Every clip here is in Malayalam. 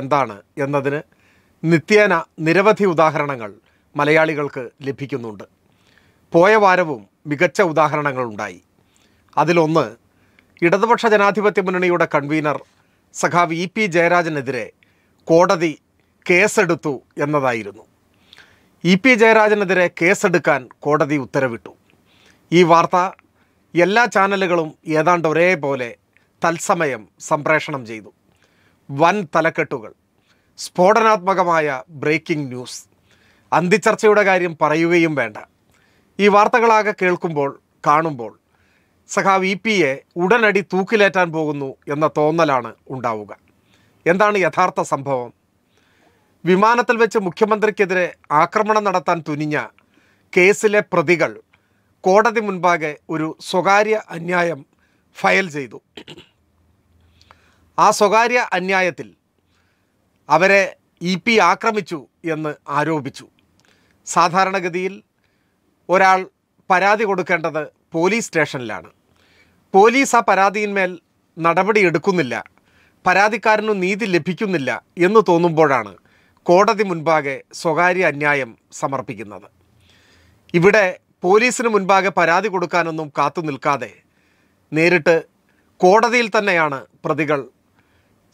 എന്താണ് എന്നതിന് നിത്യേന നിരവധി ഉദാഹരണങ്ങൾ മലയാളികൾക്ക് ലഭിക്കുന്നുണ്ട് പോയ വാരവും മികച്ച ഉദാഹരണങ്ങളുണ്ടായി അതിലൊന്ന് ഇടതുപക്ഷ ജനാധിപത്യ മുന്നണിയുടെ കൺവീനർ സഖാവ് ഇ പി ജയരാജനെതിരെ കോടതി കേസെടുത്തു എന്നതായിരുന്നു ഇ പി ജയരാജനെതിരെ കേസെടുക്കാൻ കോടതി ഉത്തരവിട്ടു ഈ വാർത്ത എല്ലാ ചാനലുകളും ഏതാണ്ട് ഒരേപോലെ തത്സമയം സംപ്രേഷണം ചെയ്തു വൻ തലക്കെട്ടുകൾ സ്ഫോടനാത്മകമായ ബ്രേക്കിംഗ് ന്യൂസ് അന്തിച്ചർച്ചയുടെ കാര്യം പറയുകയും വേണ്ട ഈ വാർത്തകളാകെ കേൾക്കുമ്പോൾ കാണുമ്പോൾ സഖാവ് ഇ എ ഉടനടി തൂക്കിലേറ്റാൻ പോകുന്നു എന്ന തോന്നലാണ് ഉണ്ടാവുക എന്താണ് യഥാർത്ഥ സംഭവം വിമാനത്തിൽ വെച്ച് മുഖ്യമന്ത്രിക്കെതിരെ ആക്രമണം നടത്താൻ തുനിഞ്ഞ കേസിലെ പ്രതികൾ കോടതി മുൻപാകെ ഒരു സ്വകാര്യ അന്യായം ഫയൽ ചെയ്തു ആ സ്വകാര്യ അന്യായത്തിൽ അവരെ ഇ പി ആക്രമിച്ചു എന്ന് ആരോപിച്ചു സാധാരണഗതിയിൽ ഒരാൾ പരാതി കൊടുക്കേണ്ടത് പോലീസ് സ്റ്റേഷനിലാണ് പോലീസ് ആ പരാതിയിന്മേൽ നടപടി എടുക്കുന്നില്ല പരാതിക്കാരനു നീതി ലഭിക്കുന്നില്ല എന്ന് തോന്നുമ്പോഴാണ് കോടതി മുൻപാകെ സ്വകാര്യ അന്യായം സമർപ്പിക്കുന്നത് ഇവിടെ പോലീസിന് മുൻപാകെ പരാതി കൊടുക്കാനൊന്നും കാത്തു നിൽക്കാതെ നേരിട്ട് കോടതിയിൽ തന്നെയാണ് പ്രതികൾ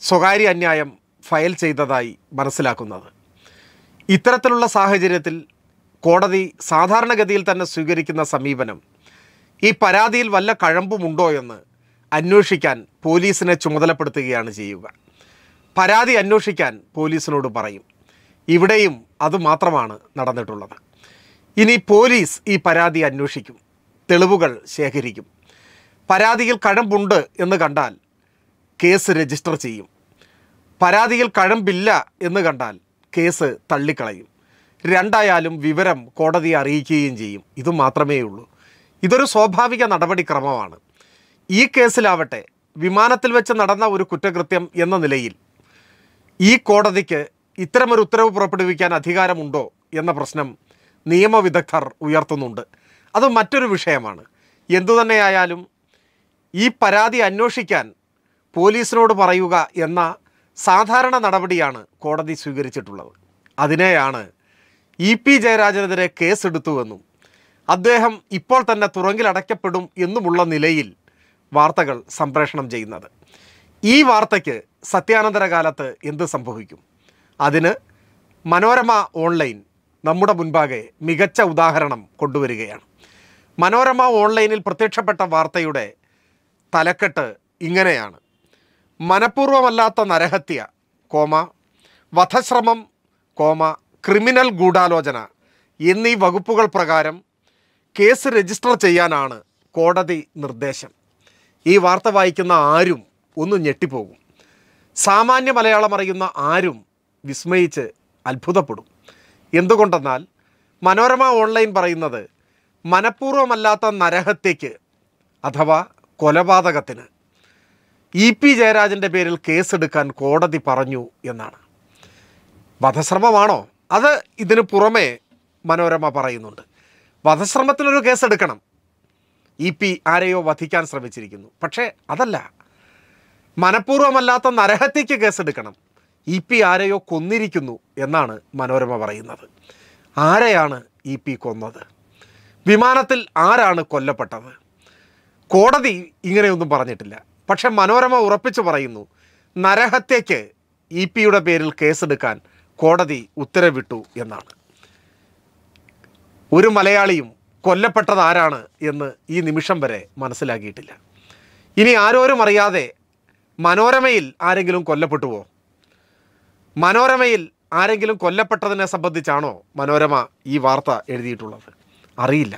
സ്വകാര്യ അന്യായം ഫയൽ ചെയ്തതായി മനസ്സിലാക്കുന്നത് ഇത്തരത്തിലുള്ള സാഹചര്യത്തിൽ കോടതി സാധാരണഗതിയിൽ തന്നെ സ്വീകരിക്കുന്ന സമീപനം ഈ പരാതിയിൽ വല്ല കഴമ്പുമുണ്ടോ എന്ന് അന്വേഷിക്കാൻ പോലീസിനെ ചുമതലപ്പെടുത്തുകയാണ് ചെയ്യുക പരാതി അന്വേഷിക്കാൻ പോലീസിനോട് പറയും ഇവിടെയും അതുമാത്രമാണ് നടന്നിട്ടുള്ളത് ഇനി പോലീസ് ഈ പരാതി അന്വേഷിക്കും തെളിവുകൾ ശേഖരിക്കും പരാതിയിൽ കഴമ്പുണ്ട് എന്ന് കണ്ടാൽ കേസ് രജിസ്റ്റർ ചെയ്യും പരാതിയിൽ കഴമ്പില്ല എന്ന് കണ്ടാൽ കേസ് തള്ളിക്കളയും രണ്ടായാലും വിവരം കോടതിയെ അറിയിക്കുകയും ചെയ്യും ഇത് മാത്രമേ ഉള്ളൂ ഇതൊരു സ്വാഭാവിക നടപടിക്രമമാണ് ഈ കേസിലാവട്ടെ വിമാനത്തിൽ വെച്ച് നടന്ന ഒരു കുറ്റകൃത്യം എന്ന നിലയിൽ ഈ കോടതിക്ക് ഇത്തരമൊരു ഉത്തരവ് പുറപ്പെടുവിക്കാൻ അധികാരമുണ്ടോ എന്ന പ്രശ്നം നിയമവിദഗ്ധർ ഉയർത്തുന്നുണ്ട് അത് മറ്റൊരു വിഷയമാണ് എന്തുതന്നെയായാലും ഈ പരാതി അന്വേഷിക്കാൻ പോലീസിനോട് പറയുക എന്ന സാധാരണ നടപടിയാണ് കോടതി സ്വീകരിച്ചിട്ടുള്ളത് അതിനെയാണ് ഇ പി ജയരാജനെതിരെ കേസെടുത്തുവെന്നും അദ്ദേഹം ഇപ്പോൾ തന്നെ തുറങ്കിലടയ്ക്കപ്പെടും എന്നുമുള്ള നിലയിൽ വാർത്തകൾ സംപ്രേഷണം ചെയ്യുന്നത് ഈ വാർത്തയ്ക്ക് സത്യാനന്തര കാലത്ത് എന്ത് സംഭവിക്കും അതിന് മനോരമ ഓൺലൈൻ നമ്മുടെ മുൻപാകെ മികച്ച ഉദാഹരണം കൊണ്ടുവരികയാണ് മനോരമ ഓൺലൈനിൽ പ്രത്യക്ഷപ്പെട്ട വാർത്തയുടെ തലക്കെട്ട് ഇങ്ങനെയാണ് മനഃപൂർവമല്ലാത്ത നരഹത്യ കോമ വധശ്രമം കോമ ക്രിമിനൽ ഗൂഢാലോചന എന്നീ വകുപ്പുകൾ പ്രകാരം കേസ് രജിസ്റ്റർ ചെയ്യാനാണ് കോടതി നിർദ്ദേശം ഈ വാർത്ത വായിക്കുന്ന ആരും ഒന്ന് ഞെട്ടിപ്പോകും സാമാന്യ മലയാളം അറിയുന്ന ആരും വിസ്മയിച്ച് അത്ഭുതപ്പെടും എന്തുകൊണ്ടെന്നാൽ മനോരമ ഓൺലൈൻ പറയുന്നത് മനഃപൂർവ്വമല്ലാത്ത നരഹത്യയ്ക്ക് അഥവാ കൊലപാതകത്തിന് ഇ പി ജയരാജൻ്റെ പേരിൽ കേസെടുക്കാൻ കോടതി പറഞ്ഞു എന്നാണ് വധശ്രമമാണോ അത് ഇതിന് പുറമേ മനോരമ പറയുന്നുണ്ട് വധശ്രമത്തിനൊരു കേസെടുക്കണം ഇ പി ആരെയോ വധിക്കാൻ ശ്രമിച്ചിരിക്കുന്നു പക്ഷേ അതല്ല മനഃപൂർവ്വമല്ലാത്ത നരഹത്യയ്ക്ക് കേസെടുക്കണം ഇ പി ആരെയോ കൊന്നിരിക്കുന്നു എന്നാണ് മനോരമ പറയുന്നത് ആരെയാണ് ഇ പി കൊന്നത് വിമാനത്തിൽ ആരാണ് കൊല്ലപ്പെട്ടത് കോടതി ഇങ്ങനെയൊന്നും പറഞ്ഞിട്ടില്ല പക്ഷെ മനോരമ ഉറപ്പിച്ചു പറയുന്നു നരഹത്യയ്ക്ക് ഇ പിയുടെ പേരിൽ കേസെടുക്കാൻ കോടതി ഉത്തരവിട്ടു എന്നാണ് ഒരു മലയാളിയും കൊല്ലപ്പെട്ടത് ആരാണ് എന്ന് ഈ നിമിഷം വരെ മനസ്സിലാക്കിയിട്ടില്ല ഇനി ആരോരും അറിയാതെ മനോരമയിൽ ആരെങ്കിലും കൊല്ലപ്പെട്ടുവോ മനോരമയിൽ ആരെങ്കിലും കൊല്ലപ്പെട്ടതിനെ സംബന്ധിച്ചാണോ മനോരമ ഈ വാർത്ത എഴുതിയിട്ടുള്ളത് അറിയില്ല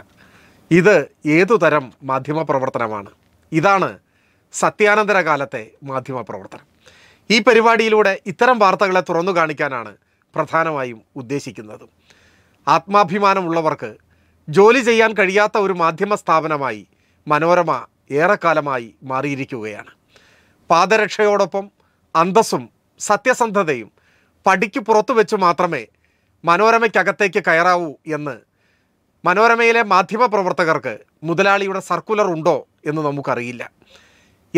ഇത് ഏതുതരം മാധ്യമപ്രവർത്തനമാണ് ഇതാണ് സത്യാനന്തര കാലത്തെ മാധ്യമ പ്രവർത്തനം ഈ പരിപാടിയിലൂടെ ഇത്തരം വാർത്തകളെ തുറന്നു കാണിക്കാനാണ് പ്രധാനമായും ഉദ്ദേശിക്കുന്നത് ആത്മാഭിമാനമുള്ളവർക്ക് ജോലി ചെയ്യാൻ കഴിയാത്ത ഒരു മാധ്യമ സ്ഥാപനമായി മനോരമ ഏറെക്കാലമായി മാറിയിരിക്കുകയാണ് പാദരക്ഷയോടൊപ്പം അന്തസ്സും സത്യസന്ധതയും പടിക്ക് പുറത്തു വെച്ച് മാത്രമേ മനോരമയ്ക്കകത്തേക്ക് കയറാവൂ എന്ന് മനോരമയിലെ മാധ്യമ പ്രവർത്തകർക്ക് മുതലാളിയുടെ സർക്കുലർ ഉണ്ടോ എന്ന് നമുക്കറിയില്ല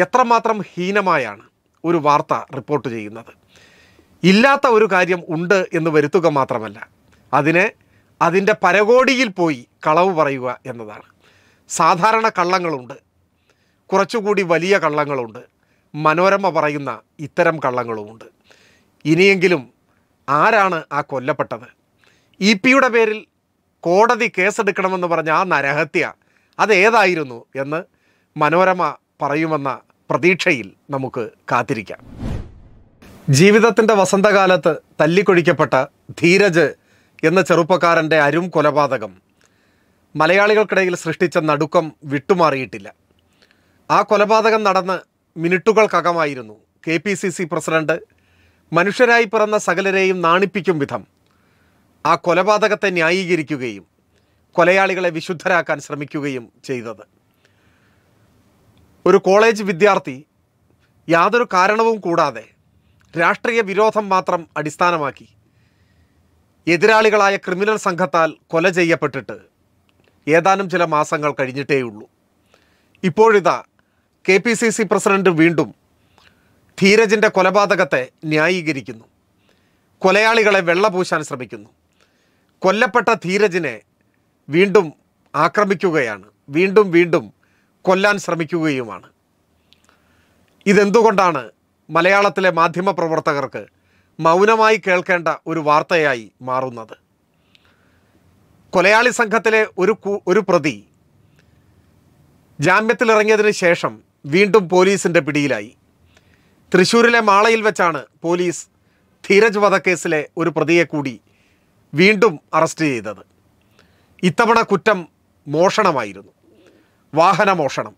എത്രമാത്രം ഹീനമായാണ് ഒരു വാർത്ത റിപ്പോർട്ട് ചെയ്യുന്നത് ഇല്ലാത്ത ഒരു കാര്യം ഉണ്ട് എന്ന് വരുത്തുക മാത്രമല്ല അതിനെ അതിൻ്റെ പരകോടിയിൽ പോയി കളവ് പറയുക എന്നതാണ് സാധാരണ കള്ളങ്ങളുണ്ട് കുറച്ചുകൂടി വലിയ കള്ളങ്ങളുണ്ട് മനോരമ പറയുന്ന ഇത്തരം കള്ളങ്ങളുമുണ്ട് ഇനിയെങ്കിലും ആരാണ് ആ കൊല്ലപ്പെട്ടത് ഇ പിയുടെ പേരിൽ കോടതി കേസെടുക്കണമെന്ന് പറഞ്ഞ ആ നരഹത്യ അതേതായിരുന്നു എന്ന് മനോരമ പറയുമെന്ന പ്രതീക്ഷയിൽ നമുക്ക് കാത്തിരിക്കാം ജീവിതത്തിൻ്റെ വസന്തകാലത്ത് തല്ലിക്കൊഴിക്കപ്പെട്ട ധീരജ് എന്ന ചെറുപ്പക്കാരൻ്റെ അരും കൊലപാതകം മലയാളികൾക്കിടയിൽ സൃഷ്ടിച്ച നടുക്കം വിട്ടുമാറിയിട്ടില്ല ആ കൊലപാതകം നടന്ന് മിനിറ്റുകൾക്കകമായിരുന്നു K P C C president മനുഷ്യരായി പിറന്ന സകലരെയും നാണിപ്പിക്കും വിധം ആ കൊലപാതകത്തെ ന്യായീകരിക്കുകയും കൊലയാളികളെ വിശുദ്ധരാക്കാൻ ശ്രമിക്കുകയും ചെയ്തത് ഒരു കോളേജ് വിദ്യാർത്ഥി യാതൊരു കാരണവും കൂടാതെ രാഷ്ട്രീയ വിരോധം മാത്രം അടിസ്ഥാനമാക്കി എതിരാളികളായ ക്രിമിനൽ സംഘത്താൽ കൊല ചെയ്യപ്പെട്ടിട്ട് ഏതാനും ചില മാസങ്ങൾ കഴിഞ്ഞിട്ടേയുള്ളൂ ഇപ്പോഴിതാ K P C C president വീണ്ടും ധീരജിൻ്റെ കൊലപാതകത്തെ ന്യായീകരിക്കുന്നു കൊലയാളികളെ വെള്ളപൂശാൻ ശ്രമിക്കുന്നു കൊല്ലപ്പെട്ട ധീരജിനെ വീണ്ടും ആക്രമിക്കുകയാണ് വീണ്ടും വീണ്ടും കൊല്ലാൻ ശ്രമിക്കുകയുമാണ് ഇതെന്തുകൊണ്ടാണ് മലയാളത്തിലെ മാധ്യമപ്രവർത്തകർക്ക് മൗനമായി കേൾക്കേണ്ട ഒരു വാർത്തയായി മാറുന്നത് കൊലയാളി സംഘത്തിലെ ഒരു ഒരു പ്രതി ജാമ്യത്തിലിറങ്ങിയതിന് ശേഷം വീണ്ടും പോലീസിൻ്റെ പിടിയിലായി തൃശ്ശൂരിലെ മാളയിൽ വെച്ചാണ് പോലീസ് ധീരജ് വധക്കേസിലെ ഒരു പ്രതിയെ കൂടി വീണ്ടും അറസ്റ്റ് ചെയ്തത് ഇത്തവണ കുറ്റം മോഷണമായിരുന്നു വാഹനമോഷണം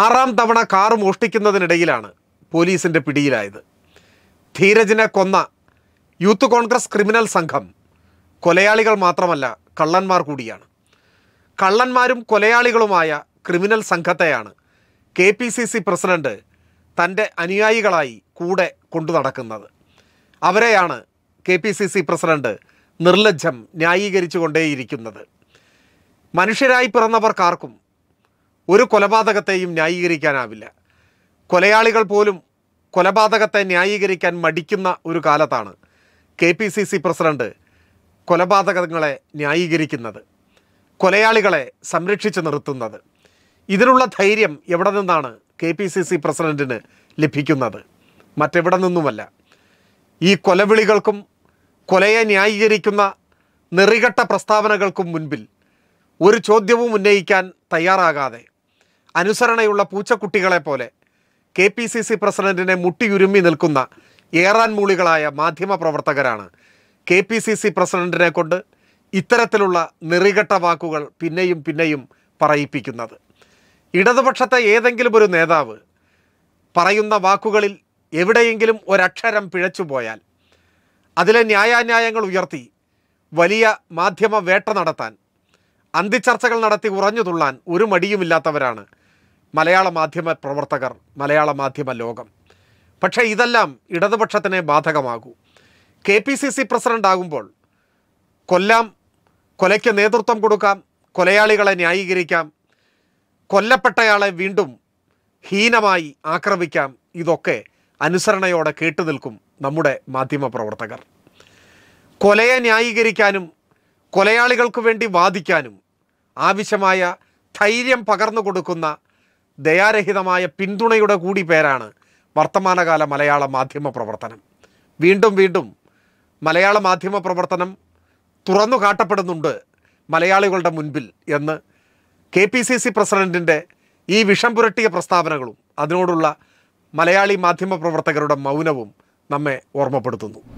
ആറാം തവണ കാർ മോഷ്ടിക്കുന്നതിനിടയിലാണ് പോലീസിൻ്റെ പിടിയിലായത് ധീരജിനെ കൊന്ന യൂത്ത് കോൺഗ്രസ് ക്രിമിനൽ സംഘം കൊലയാളികൾ മാത്രമല്ല കള്ളന്മാർ കൂടിയാണ് കള്ളന്മാരും കൊലയാളികളുമായ ക്രിമിനൽ സംഘത്തെയാണ് K P C C president തൻ്റെ അനുയായികളായി കൂടെ കൊണ്ടു നടക്കുന്നത് അവരെയാണ് K P C C president നിർലജ്ജം ന്യായീകരിച്ചു കൊണ്ടേയിരിക്കുന്നത് മനുഷ്യരായി പിറന്നവർക്കാർക്കും ഒരു കൊലപാതകത്തെയും ന്യായീകരിക്കാനാവില്ല കൊലയാളികൾ പോലും കൊലപാതകത്തെ ന്യായീകരിക്കാൻ മടിക്കുന്ന ഒരു കാലത്താണ് K P C C president കൊലപാതകങ്ങളെ ന്യായീകരിക്കുന്നത് കൊലയാളികളെ സംരക്ഷിച്ചു നിർത്തുന്നത് ഇതിനുള്ള ധൈര്യം എവിടെ നിന്നാണ് കെ പി സി സി പ്രസിഡൻറ്റിന് ലഭിക്കുന്നത് മറ്റെവിടെ നിന്നുമല്ല ഈ കൊലവിളികൾക്കും കൊലയെ ന്യായീകരിക്കുന്ന നെറികെട്ട പ്രസ്താവനകൾക്കും മുൻപിൽ ഒരു ചോദ്യവും ഉന്നയിക്കാൻ തയ്യാറാകാതെ അനുസരണയുള്ള പൂച്ചക്കുട്ടികളെ പോലെ കെ പി സി സി പ്രസിഡന്റിനെ മുട്ടിയുരുമ്മി നിൽക്കുന്ന ഏറാൻ മൂളികളായ മാധ്യമ പ്രവർത്തകരാണ് കെ പി സി സി പ്രസിഡന്റിനെ കൊണ്ട് ഇത്തരത്തിലുള്ള നിറികെട്ട വാക്കുകൾ പിന്നെയും പിന്നെയും പറയിപ്പിക്കുന്നത് ഇടതുപക്ഷത്തെ ഏതെങ്കിലും ഒരു നേതാവ് പറയുന്ന വാക്കുകളിൽ എവിടെയെങ്കിലും ഒരക്ഷരം പിഴച്ചുപോയാൽ അതിലെ ന്യായാന്യായങ്ങൾ ഉയർത്തി വലിയ മാധ്യമ വേട്ട നടത്താൻ അന്തിച്ചർച്ചകൾ നടത്തി ഉറഞ്ഞു തുള്ളാൻ ഒരു മടിയുമില്ലാത്തവരാണ് മലയാള മാധ്യമ പ്രവർത്തകർ മലയാള മാധ്യമ ലോകം പക്ഷേ ഇതെല്ലാം ഇടതുപക്ഷത്തിന് ബാധകമാകൂ K P C C president ആകുമ്പോൾ കൊല്ലാം കൊലയ്ക്ക് നേതൃത്വം കൊടുക്കാം കൊലയാളികളെ ന്യായീകരിക്കാം കൊല്ലപ്പെട്ടയാളെ വീണ്ടും ഹീനമായി ആക്രമിക്കാം ഇതൊക്കെ അനുസരണയോടെ നിൽക്കും നമ്മുടെ മാധ്യമപ്രവർത്തകർ കൊലയെ ന്യായീകരിക്കാനും കൊലയാളികൾക്ക് വേണ്ടി വാദിക്കാനും ആവശ്യമായ ധൈര്യം പകർന്നു കൊടുക്കുന്ന ദയാരഹിതമായ പിന്തുണയുടെ കൂടി പേരാണ് വർത്തമാനകാല മലയാള മാധ്യമ പ്രവർത്തനം വീണ്ടും വീണ്ടും മലയാള മാധ്യമ പ്രവർത്തനം തുറന്നു കാട്ടപ്പെടുന്നുണ്ട് മലയാളികളുടെ മുൻപിൽ എന്ന് കെ പി സി സി പ്രസിഡൻറ്റിൻ്റെ ഈ വിഷം പുരട്ടിയ പ്രസ്താവനകളും അതിനോടുള്ള മലയാളി മാധ്യമ പ്രവർത്തകരുടെ മൗനവും നമ്മെ ഓർമ്മപ്പെടുത്തുന്നു